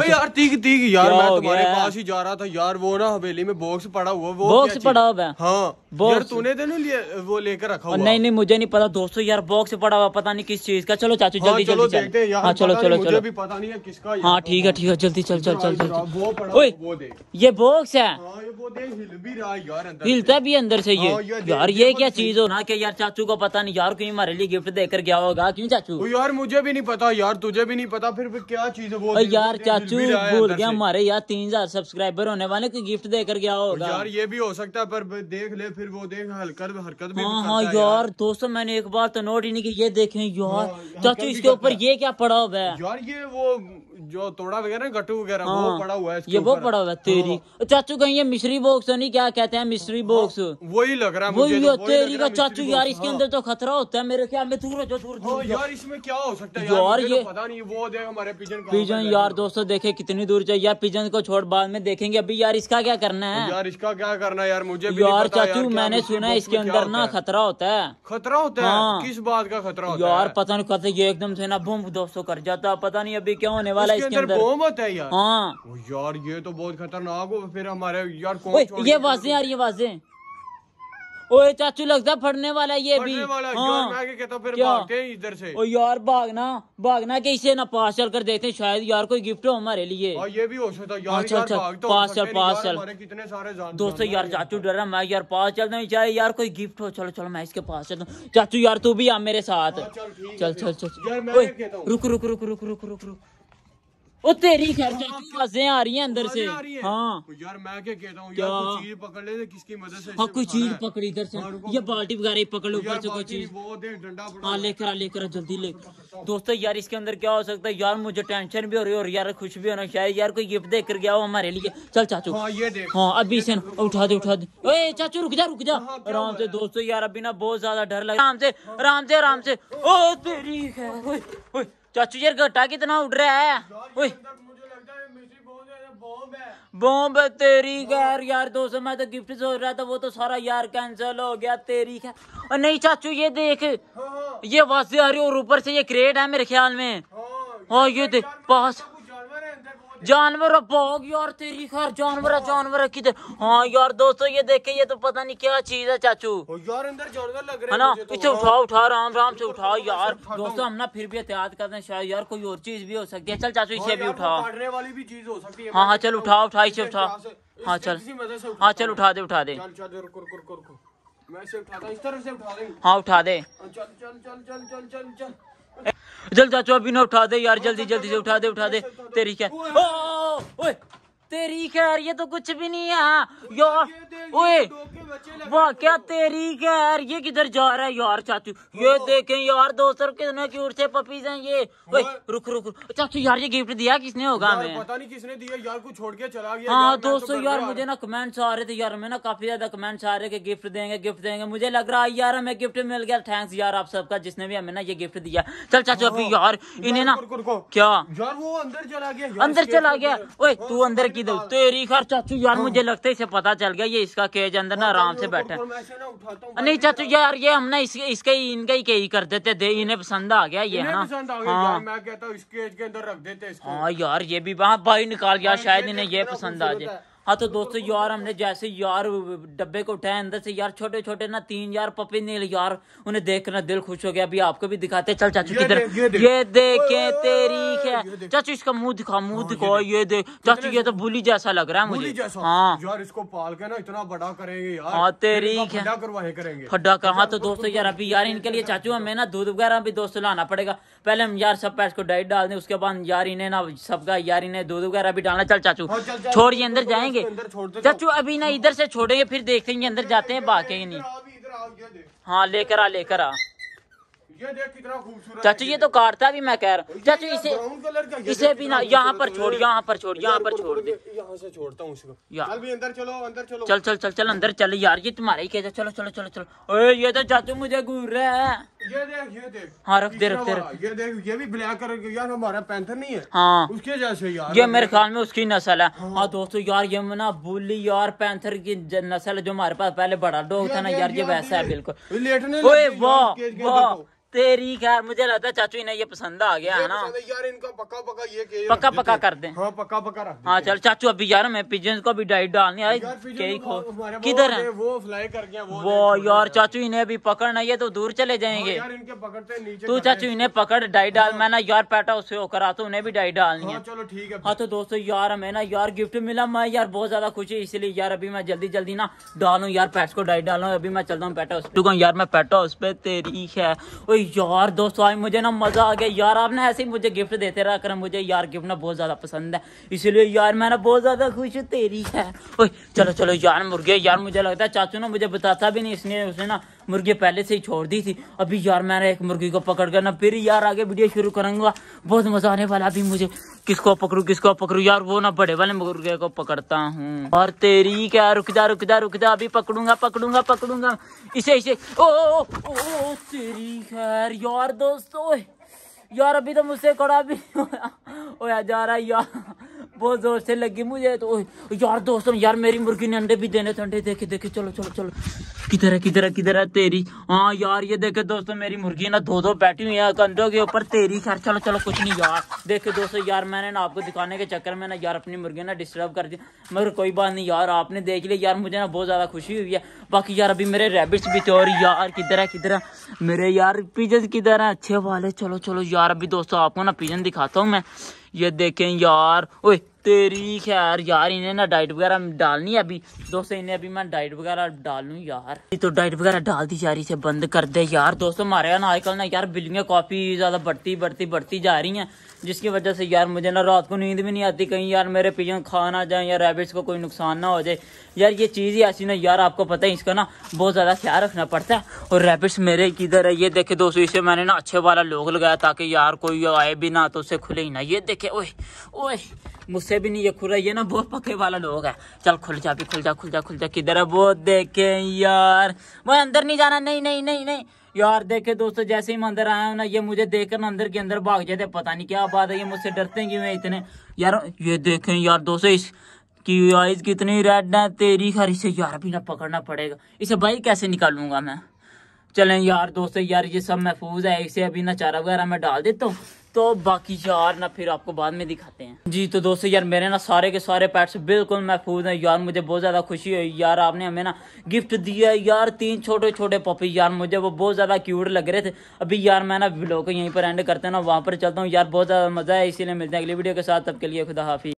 भाई यार ठीक ठीक यार मैं तुम्हारे पास ही जा रहा था यार वो ना हवेली में बॉक्स पड़ा हुआ वो बॉक्स पड़ा हुआ हाँ यार तूने तो नहीं ले, वो लेकर रखा हुआ नहीं नहीं मुझे नहीं पता दोस्तों यार बॉक्स पड़ा हुआ पता नहीं किस चीज का चलो चाचू हाँ, जल्दी चलो जल्दी चलते हाँ चलो चलो चलो अभी पता नहीं है किसका हाँ ठीक है ठीक है जल्दी चल चल चल चल ये बॉक्स है हाँ, हिलता भी अंदर से ये हाँ, यार ये क्या तो चीज हो ना कि यार चाचू को पता नहीं यार क्यों हमारे लिए गिफ्ट देकर गया होगा क्यों चाचू यार मुझे भी नहीं पता यार तुझे भी नहीं पता फिर क्या चीज है यार चाचू तू भूल गया हमारे यार तीन हजार सब्सक्राइबर होने वाले की गिफ्ट देकर गया होगा यार ये भी हो सकता है पर देख ले फिर वो देख हल्कर हरकत भी हाँ हाँ यार दोस्तों मैंने एक बार तो नोट ही नहीं की ये देखे यार हाँ, चाचू इसके ऊपर ये क्या पड़ा हुआ है यार ये वो जो तोड़ा वगैरह गट्टू वगैरह वो हाँ, पड़ा हुआ है ये वो पड़ा हुआ है तेरी हाँ। चाचू कहीं ये मिश्री बॉक्स तो नहीं क्या कहते हैं मिश्री बॉक्स वही लग रहा है वही तो तेरी का चाचू यार इसके अंदर तो खतरा होता है मेरे ख्याल में दूर हो जाओ दूर यार इसमें क्या हो सकता है यार तो ये पता नहीं वो देख हमारे पीछे पीछे यार दोस्तों देखे कितनी दूर चाहिए यार पिजन को छोड़ बाद में देखेंगे अभी यार इसका क्या करना है यार इसका क्या करना है यार मुझे भी यार चाचू मैंने सुना है इसके अंदर ना खतरा होता है खतरा होता है हाँ। किस बात का खतरा होता है यार पता नहीं कहते ये एकदम से ना बम दोस्तों कर जाता पता नहीं अभी क्या होने वाला है इसके अंदर बम होता है यार हाँ यार ये तो बहुत खतरनाक हो फिर हमारे यार ये वाजे यार ये वाजे ओए चाचू लगता फटने वाला ये भी हाँ। फिर भागते हैं इधर से ओ यार भागना भागना के इसे ना पास चल कर देखते शायद यार कोई गिफ्ट हो हमारे लिए हाँ, ये भी हो सकता अच्छा अच्छा पास चल पास चल कितने सारे दोस्तों यार चाचू डर रहा मैं यार पास चल हूँ चाहे यार कोई गिफ्ट हो चलो चलो मैं इसके पास चलता हूँ चाचू यार तू भी आ मेरे साथ हाँ, चल चल चल रुक रुक रुक रुक रुक रुक रुक वो तेरी आ रही है अंदर से हाँ यार मैं क्या कहता हूँ चीज पकड़ी तो हाँ, इधर से ये बाल्टी वगैरह पकड़ ऊपर से कोई चीज हाँ लेकर लेकर जल्दी लेकर दोस्तों यार इसके अंदर क्या हो सकता है यार मुझे टेंशन भी हो रही है और यार खुश भी होना चाहिए यार कोई गिफ्ट देकर गया हो हमारे लिए चल चाचू हाँ, हाँ अभी से उठा दे उठा दे चाचू रुक जा रुक जा हाँ, आराम से दोस्तों यार अभी ना बहुत ज्यादा डर लगा आराम से आराम से आराम से ओ तेरी खैर चाचू यार गट्टा कितना उड़ रहा है ओए बॉम्ब तेरी खैर यार दो सौ मैं तो गिफ्ट सोच रहा था वो तो सारा यार कैंसिल हो गया तेरी खैर और नहीं चाचू ये देख हाँ, हाँ। ये वास्ते आ रही और ऊपर से ये क्रेट है मेरे ख्याल में हाँ, हाँ ये देख पास जानवर भाग यार तेरी खैर जानवर है हाँ। जानवर है किधर हाँ यार दोस्तों ये देखे ये तो पता नहीं क्या चीज है चाचू यार अंदर जानवर लग रहे है ना तो इसे उठाओ उठा आराम राम से उठाओ यार दोस्तों हम ना फिर भी एहतियात कर रहे हैं यार कोई और चीज भी हो सकती है चल चाचू इसे हाँ भी उठाओ वाली भी चीज हो सकती है हाँ हाँ चल उठाओ उठा इसे उठाओ हाँ, हाँ चल हाँ चल उठा दे उठा दे हाँ उठा दे चल चल चल चल चल चल जल्द चाचू अभी ना उठा दे यार जल्दी जल्दी से उठा दे उठा दे तेरी क्या ओए तेरी खैर ये तो कुछ भी नहीं है यार ओए वाह क्या तेरी खैर ये किधर जा रहा है यार चाचू ये हाँ। देखें यार दोस्तों कितने क्यूट से पपीज हैं ये हाँ। ओए रुक रुक रुक चाचू यार ये गिफ्ट दिया किसने होगा हमें पता नहीं किसने दिया यार कुछ छोड़ के चला गया हाँ तो दोस्तों यार मुझे ना कमेंट्स आ रहे थे यार हमें ना काफी ज्यादा कमेंट्स आ रहे गिफ्ट देंगे गिफ्ट देंगे मुझे लग रहा है यार हमें गिफ्ट मिल गया थैंक्स यार आप सबका जिसने भी हमें ना ये गिफ्ट दिया चल चाचू अभी हाँ। यार इन्हें ना क्या यार वो अंदर चला गया अंदर चला गया ओए तू अंदर की दो तेरी खर चाचू यार मुझे हाँ। लगता है इसे पता चल गया ये इसका केज अंदर ना हाँ, आराम तो से तो बैठा नहीं चाचू यार ये हम ना इसके इनका ही केज कर देते दे इन्हें पसंद आ गया ये ना हाँ। अंदर रख हाँ यार ये भी वहाँ भाई निकाल गया शायद इन्हें ये पसंद आ जाए हाँ तो दोस्तों यार हमने जैसे यार डब्बे को उठाया अंदर से यार छोटे छोटे ना तीन यार पपी नील यार उन्हें देखना दिल खुश हो गया अभी आपको भी दिखाते चल चाचू किधर ये, देखे तेरी है चाचू इसका मुंह दिखा मुंह हाँ, दिखाओ ये देख चाचू ये तो बुली जैसा लग रहा है मुझे हाँ यार इसको पाल के ना इतना बड़ा करेंगे हाँ तेरी है फड्डा कर हाँ तो दोस्तों यार अभी यार इनके लिए चाचू हमें ना दूध वगैरह भी दोस्तों लाना पड़ेगा पहले हम यार सब पैस को डाइट डाल दें उसके बाद यार इन्हें ना सबका यार इन्हें दूध वगैरह भी डालना चल चाचू हाँ, छोड़िए अंदर जाएंगे भागेंगे चाचू अभी ना इधर से छोड़ेंगे फिर देखेंगे अंदर जाते हैं बाकी नहीं हाँ लेकर आ लेकर आ ये देख कितना खूबसूरत चाचू ये तो काटता भी मैं कह रहा हूँ चाचू इसे इसे भी ना यहाँ पर छोड़ यहाँ पर छोड़ यहाँ पर छोड़ दे यहाँ से छोड़ता हूँ भी अंदर चलो अंदर चलो चल चल चल चल अंदर चल यार ये तुम्हारा ही कहता चलो चलो चलो चलो ओए ये तो चाचू मुझे घूर रहा है ये देख ये देख हाँ रख दे रख दे ये देख ये भी ब्लैक कलर यार हमारा पैंथर नहीं है हाँ उसके जैसे यार ये मेरे ख्याल में उसकी नस्ल है हाँ, हाँ दोस्तों यार ये ना बुली यार पैंथर की नस्ल है जो हमारे पास पहले बड़ा डॉग था ना यार ये वैसा है बिल्कुल ओए वाह वाह तेरी खैर मुझे लगता है चाचू इन्हें ये पसंद आ गया है ना यार इनका पक्का पक्का ये पका पका कर दे हाँ पका पका रख हाँ चल चाचू अभी यार मैं पिजन को भी डाइट डालनी है कई खो किधर है वो फ्लाई कर गया वो यार चाचू इन्हें अभी पकड़ना ये तो दूर चले हाँ जाएंगे तू चाचू इन्हें पकड़ डाइट डाल हाँ। मैं ना यार पैटा उससे होकर आता तो उन्हें भी डाइट डालनी हाँ, है चलो ठीक है हाँ तो दोस्तों यार हमें ना यार गिफ्ट मिला मैं यार बहुत ज्यादा खुश है इसलिए यार अभी मैं जल्दी जल्दी ना डालू यार पैट्स को डाइट डालू अभी मैं चलता हूँ पैटा उस यार मैं पैटा उस पर तेरी है यार दोस्तों आज मुझे ना मज़ा आ गया यार आपने ऐसे ही मुझे गिफ्ट देते रहा कर मुझे यार गिफ्ट ना बहुत ज़्यादा पसंद है इसीलिए यार मैं ना बहुत ज़्यादा खुश हूँ तेरी है ओए चलो चलो यार मुर्गे यार मुझे लगता है चाचू ना मुझे बताता भी नहीं इसने उसने ना मुर्गी पहले से ही छोड़ दी थी अभी यार मैंने एक मुर्गी को पकड़ कर ना फिर यार आगे वीडियो शुरू करूंगा बहुत मज़ा आने वाला अभी मुझे किसको पकड़ू किसको पकड़ू यार वो ना बड़े वाले मुर्गे को पकड़ता हूँ और तेरी क्या रुक जा रुक जा रुक जा अभी पकड़ूंगा पकड़ूंगा पकड़ूंगा इसे इसे ओ ओ, तेरी खैर यार दोस्तों यार अभी तो मुझसे कड़ा भी होया हो जा रहा है यार बहुत जोर से लगी मुझे तो यार दोस्तों यार मेरी मुर्गी ने अंडे भी देने थे अंडे देखे देखे चलो चलो चलो किधर है किधर है किधर है तेरी हाँ यार ये देखे दोस्तों मेरी मुर्गी ना दो दो बैठी हुई है अंडों के ऊपर तेरी खैर चलो चलो कुछ नहीं यार देखे दोस्तों यार मैंने ना आपको दिखाने के चक्कर में ना यार अपनी मुर्गी ना डिस्टर्ब कर दी मगर कोई बात नहीं यार आपने देख लिया यार मुझे ना बहुत ज़्यादा खुशी हुई है बाकी यार अभी मेरे रेबिट्स भी थे और यार किधर है किधर है मेरे यार पिजन किधर है अच्छे वाले चलो चलो यार अभी दोस्तों आपको ना पिजन दिखाता हूँ मैं ये देखें यार ओए तेरी खैर यार इन्हें ना डाइट वगैरह डालनी है अभी दोस्तों इन्हें अभी मैं डाइट वगैरह डालू यार ये तो डाइट वगैरह डाल दी जा रही है बंद कर दे यार दोस्तों हमारे ना आजकल ना यार बिल्लियाँ काफ़ी ज़्यादा बढ़ती बढ़ती बढ़ती जा रही हैं जिसकी वजह से यार मुझे ना रात को नींद भी नहीं आती कहीं यार मेरे पिजन खा ना जाए या रेबिट्स को कोई नुकसान ना हो जाए यार ये चीज़ ही ऐसी ना यार आपको पता है इसका ना बहुत ज़्यादा ख्याल रखना पड़ता है और रेबिट्स मेरे किधर है ये देखे दोस्तों इसे मैंने ना अच्छे वाला लोग लगाया ताकि यार कोई आए भी ना तो उसे खुले ही ना ये देखे ओह ओह मुझसे भी नहीं ये खुल रहा ये ना बहुत पके वाला लोग है चल खुल जा भी खुल जा खुल जा खुल जा किधर है वो देखे यार वो अंदर नहीं जाना नहीं नहीं नहीं नहीं यार देखे दोस्तों जैसे ही मैं अंदर आया हूँ ना ये मुझे देखकर ना अंदर के अंदर भाग जाते पता नहीं क्या बात है ये मुझसे डरते क्यों इतने यार ये देखे यार दोस्तों इस की आइज कितनी रेड है तेरी खर इसे यार भी ना पकड़ना पड़ेगा इसे भाई कैसे निकालूंगा मैं चलें यार दोस्तों यार ये सब महफूज है इसे अभी ना चारा वगैरह मैं डाल देता हूँ तो बाकी यार ना फिर आपको बाद में दिखाते हैं जी तो दोस्तों यार मेरे ना सारे के सारे पैट्स बिल्कुल महफूज हैं यार मुझे बहुत ज़्यादा खुशी हुई यार आपने हमें ना गिफ्ट दिया यार तीन छोटे छोटे पपी यार मुझे वो बहुत ज़्यादा क्यूट लग रहे थे अभी यार मैं ना ब्लॉग यहीं पर एंड करते हैं ना वहां पर चलता हूँ यार बहुत ज़्यादा मज़ा है इसीलिए मिलते हैं अगली वीडियो के साथ तब के लिए खुदा हाफी